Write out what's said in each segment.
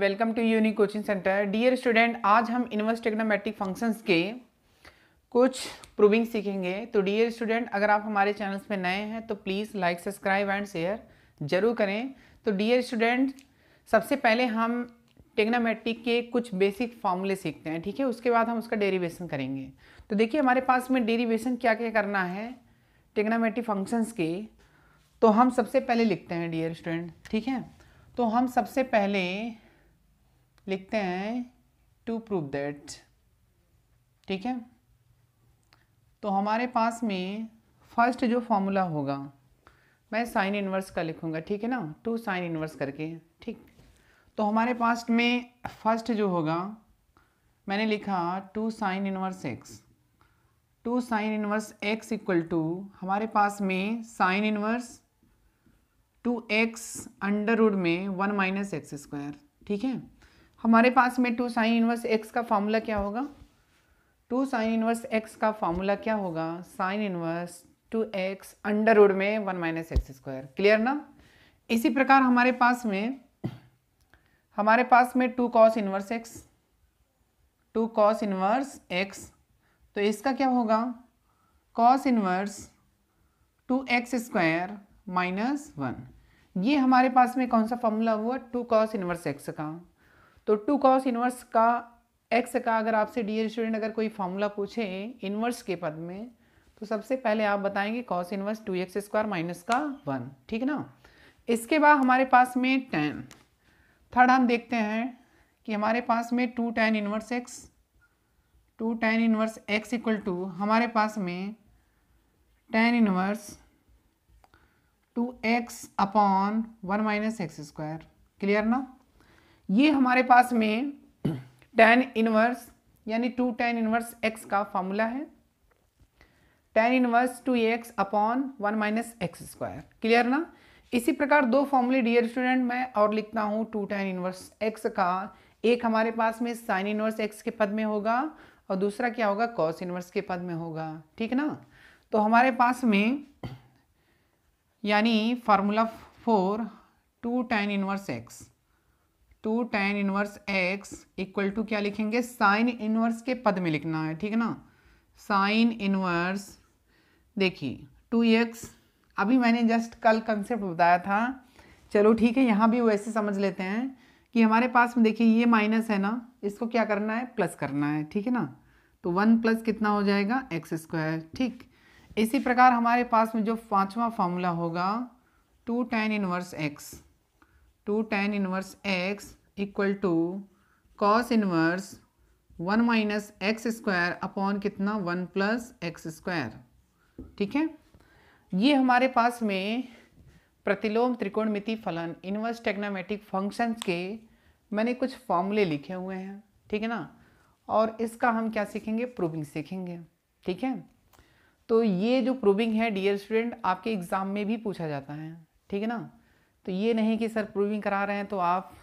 welcome to unique coaching centre dear student आज हम inverse trigonometric functions के कुछ प्रूविंग सीखेंगे तो डियर स्टूडेंट अगर आप हमारे चैनल्स पे नए हैं तो please like subscribe and share जरूर करें तो डियर स्टूडेंट सबसे पहले हम टेग्नामेट्रिक के कुछ बेसिक फॉर्मूले सीखते हैं ठीक है उसके बाद हम उसका डेरिवेशन करेंगे तो देखिए हमारे पास में डेरिवेशन क्या क्या करना है टेग्नामेट्रिक फंक्शंस के तो हम सबसे पहले लिखते हैं डियर स्टूडेंट ठीक है तो हम सबसे पहले लिखते हैं टू प्रूव दैट ठीक है तो हमारे पास में फर्स्ट जो फॉर्मूला होगा मैं साइन इन्वर्स का लिखूँगा ठीक है ना टू साइन इन्वर्स करके ठीक तो हमारे पास में फर्स्ट जो होगा मैंने लिखा two sine inverse x two sine inverse x equal to हमारे पास में sine inverse two x under root में वन माइनस एक्स स्क्वायर ठीक है हमारे पास में टू साइन इन्वर्स एक्स का फॉर्मूला क्या होगा टू साइन इनवर्स एक्स का फॉर्मूला क्या होगा sine inverse two x under root में one minus x square clear ना इसी प्रकार हमारे पास में हमारे पास में two cos inverse x two cos inverse x तो इसका क्या होगा cos inverse two x square minus one ये हमारे पास में कौन सा फॉर्मूला हुआ टू कॉस इनवर्स एक्स का तो टू कॉस इनवर्स का एक्स का अगर आपसे डियर स्टूडेंट अगर कोई फॉर्मूला पूछे इनवर्स के पद में तो सबसे पहले आप बताएंगे cos inverse two x square minus का वन ठीक है ना इसके बाद हमारे पास में टेन थर्ड हम देखते हैं कि हमारे पास में two tan inverse x two tan inverse x equal to हमारे पास में tan inverse two x upon one minus x square clear ना ये हमारे पास में टेन इनवर्स यानी टू टेन इनवर्स एक्स का फार्मूला है tan inverse two x upon one minus x square clear ना इसी प्रकार दो फॉर्मूले डियर स्टूडेंट मैं और लिखता हूँ टू टेन इनवर्स एक्स का एक हमारे पास में साइन इनवर्स एक्स के पद में होगा और दूसरा क्या होगा कॉस इनवर्स के पद में होगा ठीक ना तो हमारे पास में यानी formula four two tan inverse x two tan inverse x equal to क्या लिखेंगे साइन इनवर्स के पद में लिखना है ठीक है ना साइन इनवर्स देखिए टू एक्स अभी मैंने जस्ट कल कंसेप्ट बताया था चलो ठीक है यहाँ भी वैसे समझ लेते हैं कि हमारे पास में देखिए ये माइनस है ना इसको क्या करना है प्लस करना है ठीक है ना तो वन प्लस कितना हो जाएगा एक्स स्क्वायर ठीक इसी प्रकार हमारे पास में जो पाँचवा फॉर्मूला होगा two tan inverse x two tan inverse x equal to cos inverse one minus x square upon कितना वन प्लस एक्स स्क्वायर ठीक है ये हमारे पास में प्रतिलोम त्रिकोणमिति फलन इनवर्स टेग्नामेटिक फंक्शन के मैंने कुछ फॉर्मूले लिखे हुए हैं ठीक है ना और इसका हम क्या सीखेंगे प्रूविंग सीखेंगे ठीक है तो ये जो प्रूविंग है डियर स्टूडेंट आपके एग्ज़ाम में भी पूछा जाता है ठीक है ना तो ये नहीं कि सर प्रूविंग करा रहे हैं तो आप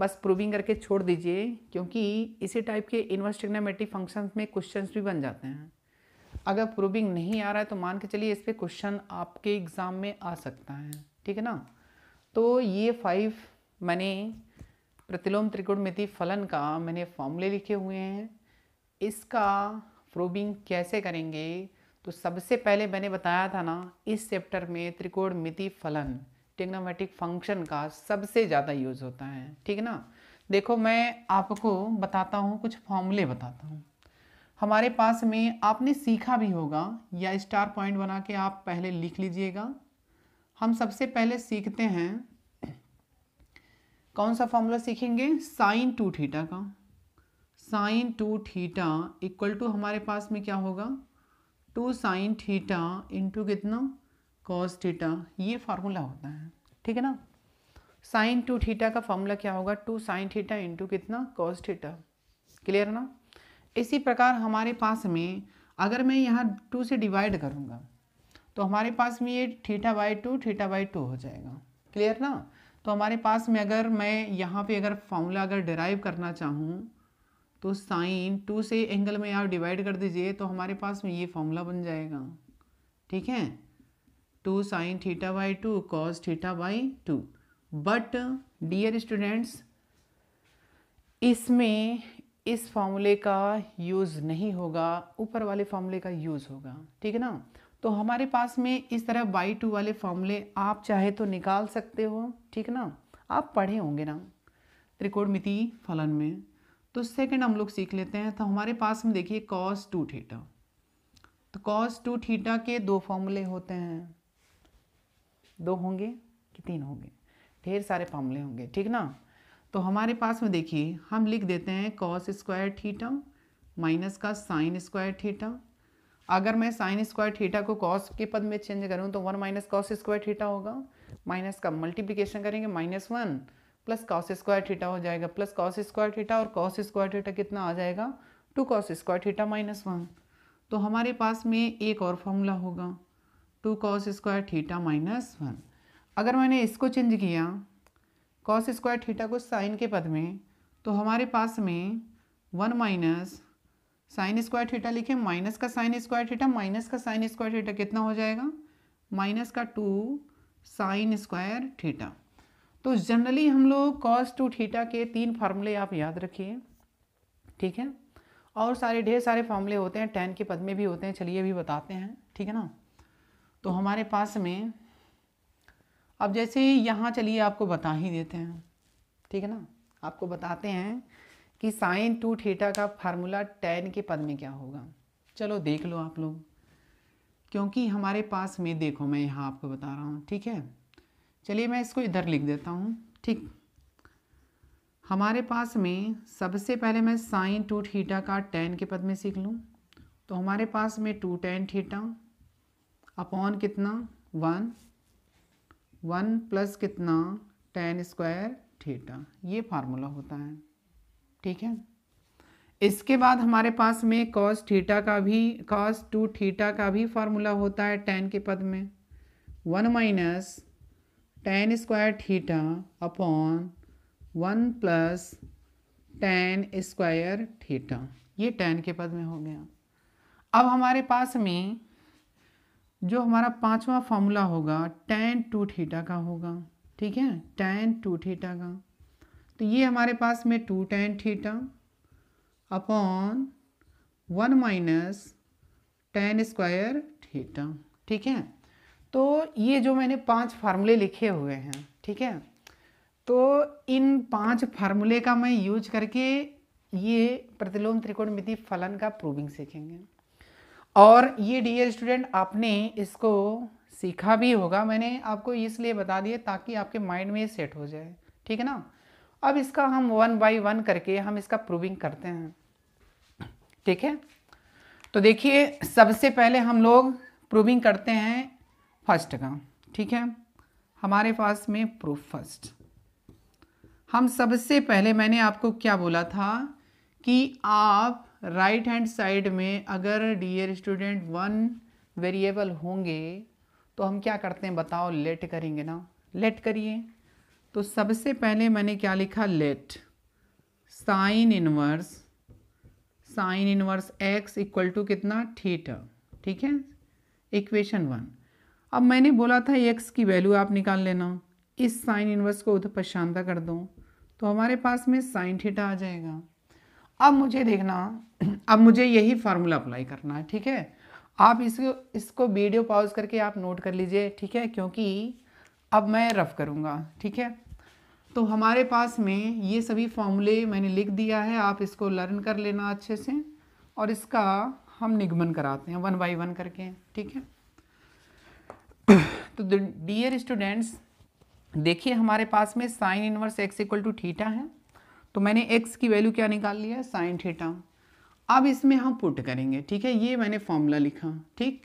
बस प्रूविंग करके छोड़ दीजिए क्योंकि इसी टाइप के इन्वर्स ट्रिग्नोमेट्रिक फंक्शंस में क्वेश्चंस भी बन जाते हैं अगर प्रूविंग नहीं आ रहा है तो मान के चलिए इस पर क्वेश्चन आपके एग्ज़ाम में आ सकता है ठीक है ना तो ये फाइव मैंने प्रतिलोम मिति फलन का मैंने फॉर्मूले लिखे हुए हैं इसका प्रूविंग कैसे करेंगे तो सबसे पहले मैंने बताया था ना इस चैप्टर में मिति फलन टेक्नोमेटिक फंक्शन का सबसे ज़्यादा यूज़ होता है ठीक है ना देखो मैं आपको बताता हूँ कुछ फॉर्मूले बताता हूँ हमारे पास में आपने सीखा भी होगा या स्टार पॉइंट बना के आप पहले लिख लीजिएगा हम सबसे पहले सीखते हैं कौन सा फॉर्मूला सीखेंगे साइन टू थीटा का sine two theta equal to हमारे पास में क्या होगा टू साइन थीटा इंटू कितना कॉस थीटा ये फार्मूला होता है ठीक है ना साइन टू थीटा का फार्मूला क्या होगा टू साइन थीटा इंटू कितना कॉस थीटा क्लियर ना इसी प्रकार हमारे पास में अगर मैं यहाँ टू से डिवाइड करूँगा तो हमारे पास में ये theta by two theta by two हो जाएगा क्लियर ना तो हमारे पास में अगर मैं यहाँ पे अगर फार्मूला अगर डिराइव करना चाहूँ तो साइन टू से एंगल में आप डिवाइड कर दीजिए तो हमारे पास में ये फार्मूला बन जाएगा ठीक है two sine theta by two cos theta by two but dear students इसमें इस फॉर्मूले का यूज़ नहीं होगा ऊपर वाले फॉर्मूले का यूज़ होगा ठीक है ना तो हमारे पास में इस तरह बाई टू वाले फॉर्मूले आप चाहे तो निकाल सकते हो ठीक ना आप पढ़े होंगे ना त्रिकोण मिति फलन में तो सेकंड हम लोग सीख लेते हैं तो हमारे पास हम देखिए कॉस टू थीटा तो कॉस टू थीटा के दो फॉर्मूले होते हैं दो होंगे कि तीन होंगे ढेर सारे फॉर्मूले होंगे ठीक ना तो हमारे पास में देखिए हम लिख देते हैं कॉस स्क्वायर थीटा माइनस का साइन स्क्वायर थीटा अगर मैं साइन स्क्वायर थीटा को कॉस के पद में चेंज करूँ तो one minus cos square theta होगा माइनस का मल्टीप्लीकेशन करेंगे minus one plus cos square theta हो जाएगा प्लस कॉस स्क्वायर थीटा और कॉस स्क्वायर थीटा कितना आ जाएगा two cos square theta minus one तो हमारे पास में एक और फॉर्मूला होगा two cos square theta minus one अगर मैंने इसको चेंज किया कॉस स्क्वायर थीटा को साइन के पद में तो हमारे पास में one minus sine square theta लिखे माइनस का साइन स्क्वायर थीटा माइनस का साइन स्क्वायर थीटा कितना हो जाएगा माइनस का टू साइन स्क्वायर थीटा तो जनरली हम लोग कॉस टू थीटा के तीन फार्मूले आप याद रखिए ठीक है और सारे ढेर सारे फार्मूले होते हैं टेन के पद में भी होते हैं चलिए भी बताते हैं ठीक है ना तो हमारे पास में अब जैसे यहाँ चलिए आपको बता ही देते हैं ठीक है ना आपको बताते हैं कि साइन टू थीटा का फार्मूला टेन के पद में क्या होगा चलो देख लो आप लोग क्योंकि हमारे पास में देखो मैं यहाँ आपको बता रहा हूँ ठीक है चलिए मैं इसको इधर लिख देता हूँ ठीक हमारे पास में सबसे पहले मैं साइन टू थीटा का टेन के पद में सीख लूँ तो हमारे पास में टू टेन थीटा अपॉन कितना वन वन प्लस कितना टेन स्क्वायर थीटा ये फार्मूला होता है ठीक है इसके बाद हमारे पास में कॉस थीटा का भी कॉस टू थीटा का भी फार्मूला होता है टेन के पद में one minus tan square theta upon one plus tan square theta ये टेन के पद में हो गया अब हमारे पास में जो हमारा पांचवा फॉर्मूला होगा टेन टू थीटा का होगा ठीक है टेन टू थीटा का तो ये हमारे पास में two tan theta upon one minus tan square theta ठीक है तो ये जो मैंने पांच फार्मूले लिखे हुए हैं ठीक है तो इन पांच फार्मूले का मैं यूज करके ये प्रतिलोम त्रिकोणमिति फलन का प्रूविंग सीखेंगे और ये डियर स्टूडेंट आपने इसको सीखा भी होगा मैंने आपको इसलिए बता दिया ताकि आपके माइंड में सेट हो जाए ठीक है ना अब इसका हम वन बाई वन करके हम इसका प्रूविंग करते हैं ठीक है तो देखिए सबसे पहले हम लोग प्रूविंग करते हैं फर्स्ट का ठीक है हमारे पास में प्रूफ फर्स्ट हम सबसे पहले मैंने आपको क्या बोला था कि आप राइट हैंड साइड में अगर डियर स्टूडेंट वन वेरिएबल होंगे तो हम क्या करते हैं बताओ लेट करेंगे ना लेट करिए तो सबसे पहले मैंने क्या लिखा let sine inverse sine inverse x equal to कितना थीटा ठीक है इक्वेशन वन अब मैंने बोला था एक्स की वैल्यू आप निकाल लेना इस साइन इनवर्स को उधर पशांदा कर दो तो हमारे पास में साइन थीटा आ जाएगा अब मुझे देखना अब मुझे यही फार्मूला अप्लाई करना है ठीक है आप इसको इसको वीडियो पॉज करके आप नोट कर लीजिए ठीक है क्योंकि अब मैं रफ करूँगा ठीक है तो हमारे पास में ये सभी फॉर्मूले मैंने लिख दिया है आप इसको लर्न कर लेना अच्छे से और इसका हम निगमन कराते हैं वन बाई वन करके ठीक है तो डियर स्टूडेंट्स देखिए हमारे पास में sine inverse x equal to theta है तो मैंने x की वैल्यू क्या निकाल लिया साइन थीटा अब इसमें हम पुट करेंगे ठीक है ये मैंने फॉर्मूला लिखा ठीक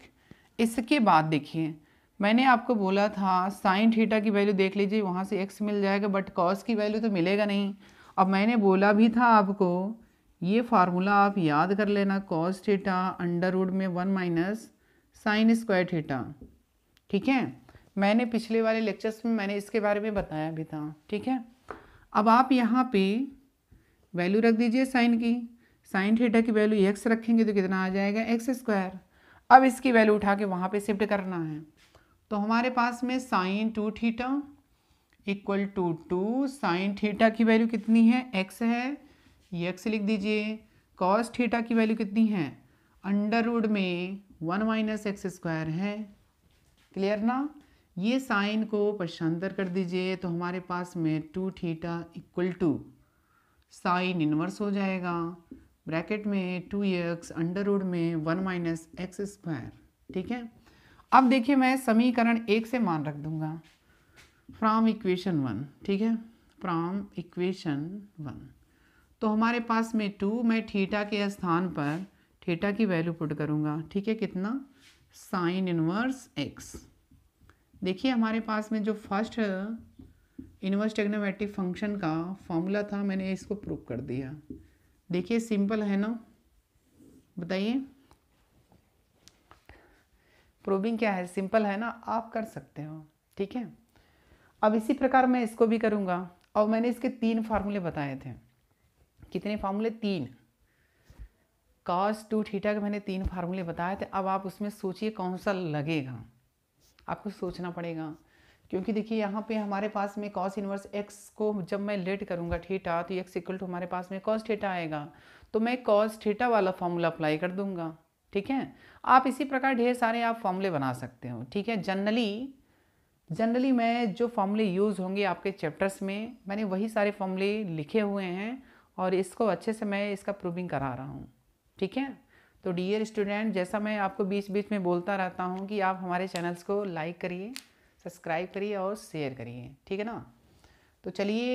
इसके बाद देखिए मैंने आपको बोला था साइन थीटा की वैल्यू देख लीजिए वहाँ से एक्स मिल जाएगा बट कॉस की वैल्यू तो मिलेगा नहीं अब मैंने बोला भी था आपको ये फार्मूला आप याद कर लेना कॉस थीटा अंडर वुड में one minus sine square theta ठीक है मैंने पिछले वाले लेक्चर्स में मैंने इसके बारे में बताया भी था ठीक है अब आप यहाँ पे वैल्यू रख दीजिए साइन की साइन थीटा की वैल्यू एक्स रखेंगे तो कितना आ जाएगा एक्स स्क्वायर अब इसकी वैल्यू उठा के वहाँ पे शिफ्ट करना है तो हमारे पास में sine two theta equal to two sine theta की वैल्यू कितनी है एक्स है ये एक्स लिख दीजिए कॉस थीटा की वैल्यू कितनी है अंडर रूड में वन माइनस एक्स स्क्वायर है क्लियर ना ये साइन को प्रशांतर कर दीजिए तो हमारे पास में two theta equal to sine inverse हो जाएगा ब्रैकेट में टू एक्स अंडर रूड में वन माइनस एक्स स्क्वायर ठीक है अब देखिए मैं समीकरण एक से मान रख दूंगा फ्राम इक्वेशन वन ठीक है फ्राम इक्वेशन वन तो हमारे पास में टू मैं थीटा के स्थान पर थीटा की वैल्यू पुट करूँगा ठीक है कितना साइन इनवर्स एक्स देखिए हमारे पास में जो फर्स्ट इनवर्स टेग्नोमेट्रिक फंक्शन का फॉर्मूला था मैंने इसको प्रूव कर दिया देखिए सिंपल है ना बताइए प्रूविंग क्या है सिंपल है ना आप कर सकते हो ठीक है अब इसी प्रकार मैं इसको भी करूँगा और मैंने इसके तीन फार्मूले बताए थे कितने फार्मूले तीन कॉस टू ठीठा के मैंने तीन फार्मूले बताए थे अब आप उसमें सोचिए कौन सा लगेगा आपको सोचना पड़ेगा क्योंकि देखिए यहाँ पे हमारे पास में कॉस इनवर्स एक्स को जब मैं लेट करूँगा ठीठा तो एक्स इक्वल टू हमारे पास में कॉस ठीठा आएगा तो मैं कॉस ठीठा वाला फॉर्मूला अप्लाई कर दूंगा ठीक है आप इसी प्रकार ढेर सारे आप फॉर्मूले बना सकते हो ठीक है जनरली जनरली मैं जो फॉर्मूले यूज़ होंगे आपके चैप्टर्स में मैंने वही सारे फॉर्मूले लिखे हुए हैं और इसको अच्छे से मैं इसका प्रूविंग करा रहा हूँ ठीक है तो डियर स्टूडेंट जैसा मैं आपको बीच बीच में बोलता रहता हूँ कि आप हमारे चैनल्स को लाइक करिए सब्सक्राइब करिए और शेयर करिए ठीक है ना तो चलिए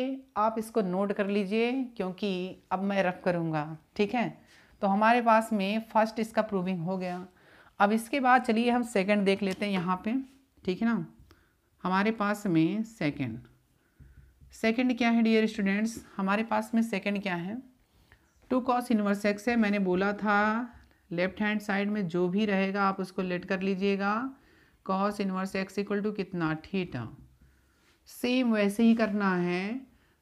आप इसको नोट कर लीजिए क्योंकि अब मैं रफ करूँगा ठीक है तो हमारे पास में फर्स्ट इसका प्रूविंग हो गया अब इसके बाद चलिए हम सेकंड देख लेते हैं यहाँ पे ठीक है ना हमारे पास में सेकंड सेकंड क्या है डियर स्टूडेंट्स हमारे पास में सेकंड क्या है टू कॉस इनवर्स एक्स है मैंने बोला था लेफ्ट हैंड साइड में जो भी रहेगा आप उसको लेट कर लीजिएगा cos inverse x equal to कितना थीटा सेम वैसे ही करना है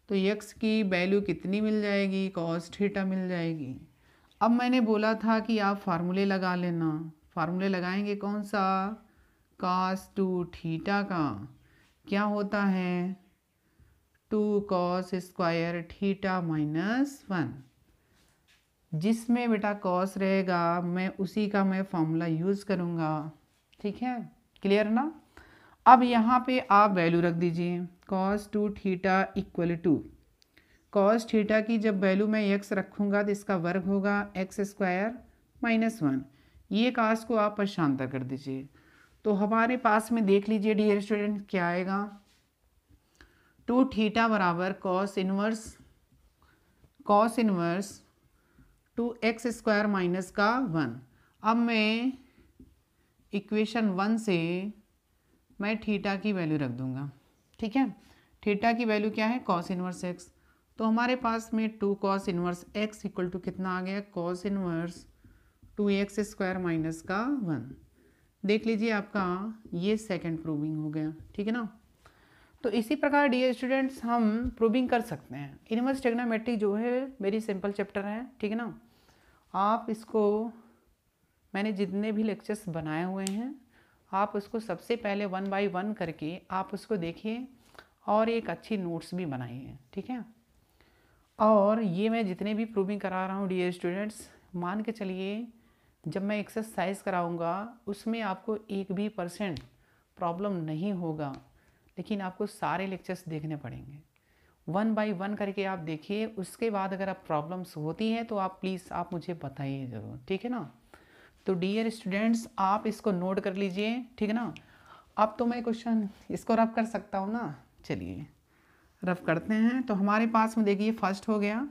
तो यक्स की वैल्यू कितनी मिल जाएगी कॉस थीटा मिल जाएगी अब मैंने बोला था कि आप फार्मूले लगा लेना फार्मूले लगाएंगे कौन सा कॉस टू थीटा का क्या होता है two cos square theta minus one जिसमें बेटा कॉस रहेगा मैं उसी का मैं फार्मूला यूज़ करूँगा ठीक है क्लियर ना अब यहाँ पे आप वैल्यू रख दीजिए cos two theta equal to cos theta की जब वैल्यू मैं एक्स रखूँगा तो इसका वर्ग होगा एक्स स्क्वायर माइनस वन ये कास को आप परेशानता कर दीजिए तो हमारे पास में देख लीजिए डियर स्टूडेंट क्या आएगा टू थीटा बराबर cos inverse cos inverse two x square minus का वन अब मैं इक्वेशन वन से मैं थीटा की वैल्यू रख दूँगा ठीक है थीटा की वैल्यू क्या है कॉस इनवर्स एक्स तो हमारे पास में two cos inverse x equal to कितना आ गया cos inverse two x square minus का वन देख लीजिए आपका ये सेकंड प्रूविंग हो गया ठीक है ना तो इसी प्रकार डी स्टूडेंट्स हम प्रूविंग कर सकते हैं इनवर्स टेग्नामेट्रिक जो है मेरी सिंपल चैप्टर है ठीक है ना आप इसको मैंने जितने भी लेक्चर्स बनाए हुए हैं आप उसको सबसे पहले वन बाय वन करके आप उसको देखिए और एक अच्छी नोट्स भी बनाइए ठीक है और ये मैं जितने भी प्रूविंग करा रहा हूँ डियर स्टूडेंट्स मान के चलिए जब मैं एक्सरसाइज कराऊँगा उसमें आपको एक भी परसेंट प्रॉब्लम नहीं होगा लेकिन आपको सारे लेक्चर्स देखने पड़ेंगे वन बाय वन करके आप देखिए उसके बाद अगर आप प्रॉब्लम्स होती हैं तो आप प्लीज़ आप मुझे बताइए ज़रूर ठीक है ना तो डियर स्टूडेंट्स आप इसको नोट कर लीजिए ठीक है ना अब तो मैं क्वेश्चन इसको रफ कर सकता हूँ ना चलिए रफ करते हैं तो हमारे पास में देखिए फर्स्ट हो गया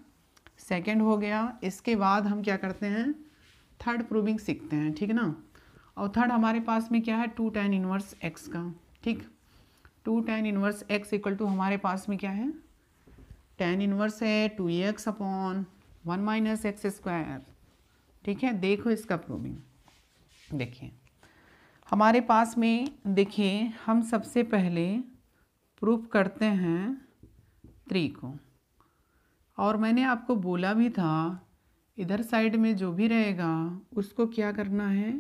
सेकंड हो गया इसके बाद हम क्या करते हैं थर्ड प्रूविंग सीखते हैं ठीक है ना और थर्ड हमारे पास में क्या है टू टेन इनवर्स एक्स का ठीक two tan inverse x equal to हमारे पास में क्या है टेन इनवर्स है two x upon one minus x square ठीक है देखो इसका प्रूविंग देखिए हमारे पास में देखिए हम सबसे पहले प्रूफ करते हैं थ्री को और मैंने आपको बोला भी था इधर साइड में जो भी रहेगा उसको क्या करना है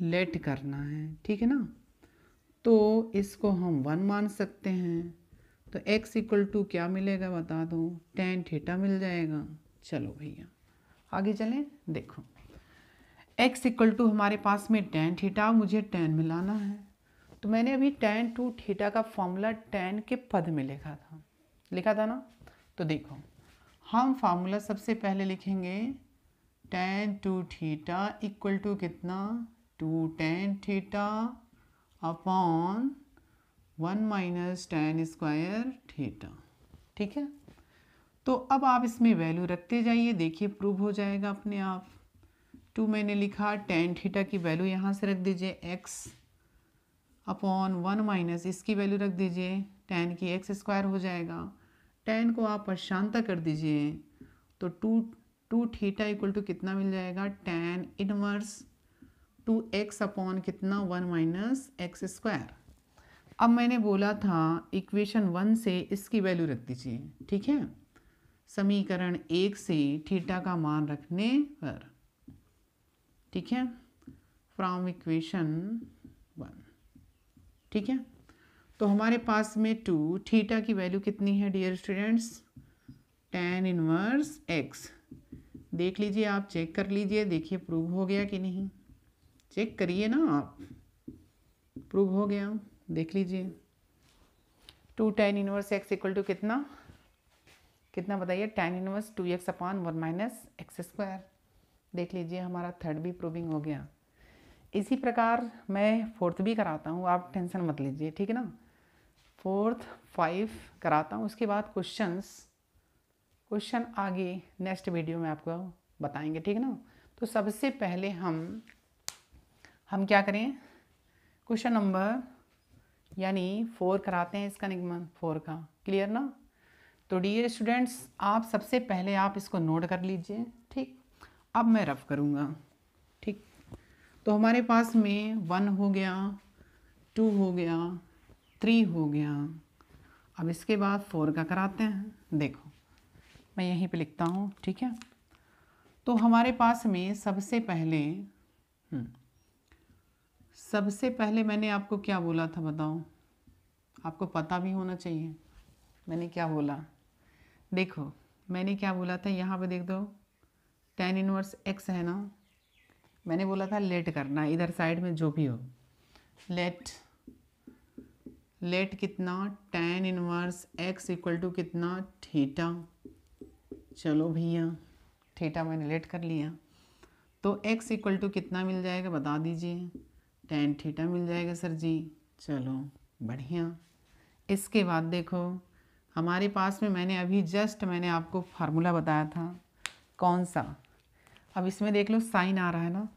लेट करना है ठीक है ना तो इसको हम वन मान सकते हैं तो एक्स इक्वल टू क्या मिलेगा बता दो टेन थीटा मिल जाएगा चलो भैया आगे चलें देखो x इक्वल टू हमारे पास में tan थीटा मुझे tan मिलाना है तो मैंने अभी tan टू थीटा का फॉर्मूला tan के पद में लिखा था लिखा था ना तो देखो हम फार्मूला सबसे पहले लिखेंगे tan two theta equal to कितना two tan theta upon one minus tan square theta ठीक है तो अब आप इसमें वैल्यू रखते जाइए देखिए प्रूव हो जाएगा अपने आप टू मैंने लिखा टेन थीटा की वैल्यू यहाँ से रख दीजिए एक्स अपॉन वन माइनस इसकी वैल्यू रख दीजिए टेन की एक्स स्क्वायर हो जाएगा टेन को आप अशांता कर दीजिए तो two two theta equal to कितना मिल जाएगा tan inverse two x upon कितना वन माइनस एक्स स्क्वायर अब मैंने बोला था इक्वेशन वन से इसकी वैल्यू रख दीजिए ठीक है समीकरण एक से थीटा का मान रखने पर ठीक है फ्रॉम इक्वेशन वन ठीक है तो हमारे पास में टू थीटा की वैल्यू कितनी है dear students tan inverse x देख लीजिए आप चेक कर लीजिए देखिए प्रूव हो गया कि नहीं चेक करिए ना आप प्रूव हो गया देख लीजिए two tan inverse x equal to कितना कितना बताइए tan inverse two x upon one minus x square देख लीजिए हमारा थर्ड भी प्रूविंग हो गया इसी प्रकार मैं फोर्थ भी कराता हूँ आप टेंशन मत लीजिए ठीक है ना फोर्थ फाइव कराता हूँ उसके बाद क्वेश्चंस क्वेश्चन आगे नेक्स्ट वीडियो में आपको बताएंगे ठीक है ना तो सबसे पहले हम हम क्या करें क्वेश्चन नंबर यानी फोर कराते हैं इसका निगमन फोर का क्लियर ना तो डी स्टूडेंट्स आप सबसे पहले आप इसको नोट कर लीजिए ठीक अब मैं रफ करूँगा ठीक तो हमारे पास में वन हो गया टू हो गया थ्री हो गया अब इसके बाद फोर का कराते हैं देखो मैं यहीं पे लिखता हूँ ठीक है तो हमारे पास में सबसे पहले हम्म, सबसे पहले मैंने आपको क्या बोला था बताओ आपको पता भी होना चाहिए मैंने क्या बोला देखो मैंने क्या बोला था यहाँ पे देख दो टेन इनवर्स एक्स है ना मैंने बोला था लेट करना इधर साइड में जो भी हो लेट लेट कितना tan inverse x equal to कितना थीटा चलो भैया थीटा मैंने लेट कर लिया तो x इक्वल टू कितना मिल जाएगा बता दीजिए टेन थीटा मिल जाएगा सर जी चलो बढ़िया इसके बाद देखो हमारे पास में मैंने अभी जस्ट मैंने आपको फार्मूला बताया था कौन सा अब इसमें देख लो साइन आ रहा है ना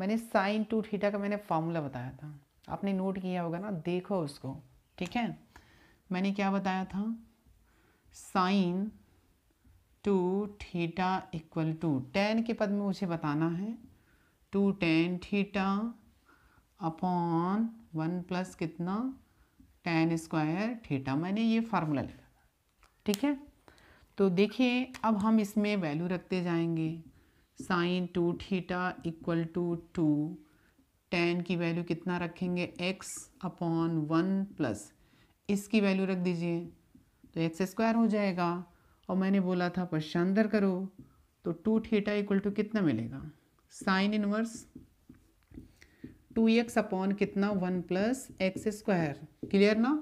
मैंने साइन टू थीटा का मैंने फार्मूला बताया था आपने नोट किया होगा ना देखो उसको ठीक है मैंने क्या बताया था sine two theta equal to tan के पद में मुझे बताना है two tan theta upon one plus कितना टेन स्क्वायर थीटा मैंने ये फार्मूला लिखा ठीक है तो देखिए अब हम इसमें वैल्यू रखते जाएंगे sine two theta equal to two tan की वैल्यू कितना रखेंगे एक्स अपॉन वन प्लस इसकी वैल्यू रख दीजिए तो एक्स स्क्वायर हो जाएगा और मैंने बोला था पश्चांतर करो तो टू थीटा इक्वल टू कितना मिलेगा sine inverse two x upon कितना one plus x square clear ना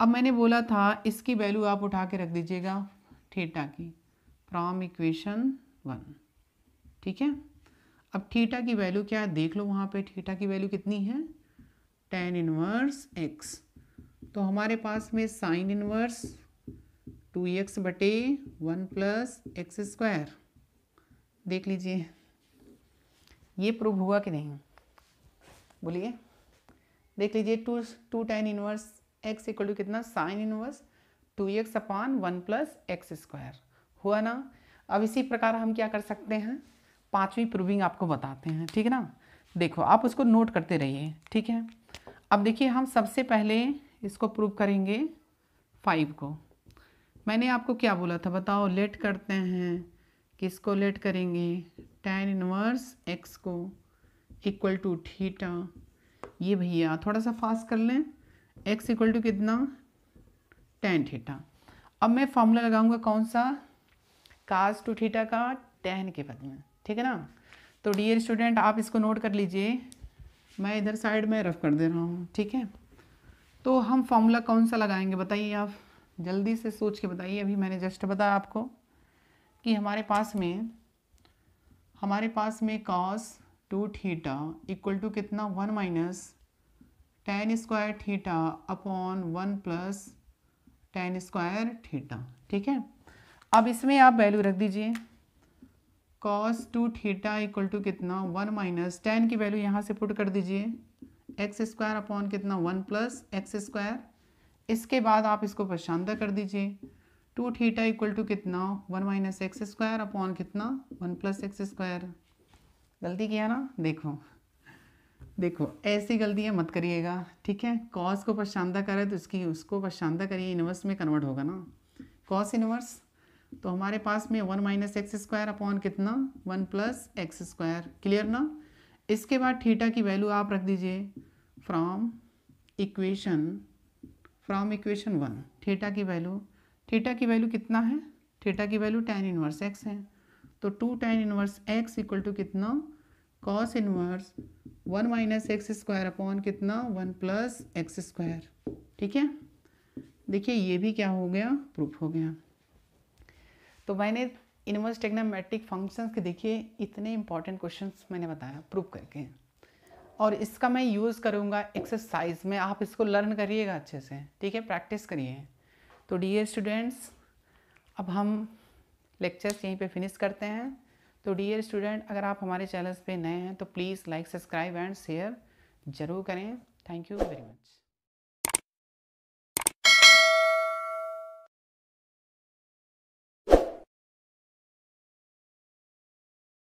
अब मैंने बोला था इसकी वैल्यू आप उठा के रख दीजिएगा थीटा की फ्रॉम इक्वेशन वन ठीक है अब थीटा की वैल्यू क्या है देख लो वहाँ पे थीटा की वैल्यू कितनी है टेन इनवर्स एक्स तो हमारे पास में साइन इनवर्स टू एक्स बटे वन प्लस एक्स स्क्वायर देख लीजिए ये प्रूव हुआ कि नहीं बोलिए देख लीजिए two two tan inverse x equal to कितना sine inverse two x upon one plus x square हुआ ना अब इसी प्रकार हम क्या कर सकते हैं पांचवी प्रूविंग आपको बताते हैं ठीक है ना देखो आप उसको नोट करते रहिए ठीक है अब देखिए हम सबसे पहले इसको प्रूव करेंगे फाइव को मैंने आपको क्या बोला था बताओ लेट करते हैं किसको लेट करेंगे टेन इनवर्स एक्स को इक्वल टू थीटा ये भैया थोड़ा सा फास्ट कर लें एक्स इक्वल टू कितना टेन थीटा अब मैं फॉर्मूला लगाऊंगा कौन सा कास टू थीटा का टेन के पद में ठीक है ना तो डियर स्टूडेंट आप इसको नोट कर लीजिए मैं इधर साइड में रफ कर दे रहा हूँ ठीक है तो हम फॉर्मूला कौन सा लगाएंगे बताइए आप जल्दी से सोच के बताइए अभी मैंने जस्ट बताया आपको कि हमारे पास में हमारे पास में cos two theta equal to कितना one minus tan square theta upon one plus tan square theta ठीक है अब इसमें आप वैल्यू रख दीजिए cos two theta equal to कितना वन माइनस टेन की वैल्यू यहाँ से पुट कर दीजिए एक्स स्क्वायर अपॉन कितना वन प्लस एक्स स्क्वायर इसके बाद आप इसको पशानदा कर दीजिए टू थीटा इक्वल टू कितना one minus x square upon कितना वन प्लस एक्स स्क्वायर गलती किया ना देखो देखो ऐसी गलतियाँ मत करिएगा ठीक है कॉस को पश्चांदा करें तो उसकी उसको पश्चांदा करिए इनवर्स में कन्वर्ट होगा ना कॉस इनवर्स तो हमारे पास में one minus x square upon कितना one plus x square clear ना इसके बाद थीटा की वैल्यू आप रख दीजिए from equation from equation one theta की वैल्यू थीटा की वैल्यू कितना है थीटा की वैल्यू टेन इनवर्स एक्स है तो two tan inverse x equal to कितना cos inverse one minus x square upon कितना वन प्लस एक्स स्क्वायर ठीक है देखिए ये भी क्या हो गया प्रूफ हो गया तो मैंने इनवर्स टेग्नामेट्रिक फंक्शंस के देखिए इतने इंपॉर्टेंट क्वेश्चंस मैंने बताया प्रूफ करके और इसका मैं यूज़ करूँगा एक्सरसाइज में आप इसको लर्न करिएगा अच्छे से ठीक है प्रैक्टिस करिए तो डियर स्टूडेंट्स अब हम लेक्चर्स यहीं पे फिनिश करते हैं तो डियर स्टूडेंट अगर आप हमारे चैनल पे नए हैं तो please like subscribe and share ज़रूर करें थैंक यू वेरी मच